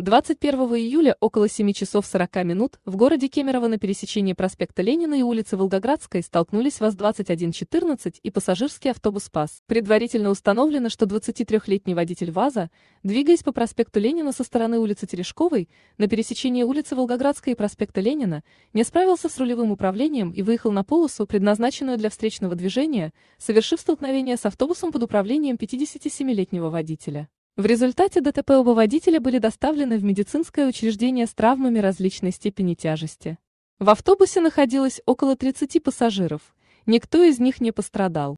21 июля около 7 часов 40 минут в городе Кемерово на пересечении проспекта Ленина и улицы Волгоградской столкнулись ВАЗ-2114 и пассажирский автобус «Спас». Предварительно установлено, что 23-летний водитель ВАЗа, двигаясь по проспекту Ленина со стороны улицы Терешковой, на пересечении улицы Волгоградской и проспекта Ленина, не справился с рулевым управлением и выехал на полосу, предназначенную для встречного движения, совершив столкновение с автобусом под управлением 57-летнего водителя. В результате ДТП оба водителя были доставлены в медицинское учреждение с травмами различной степени тяжести. В автобусе находилось около 30 пассажиров, никто из них не пострадал.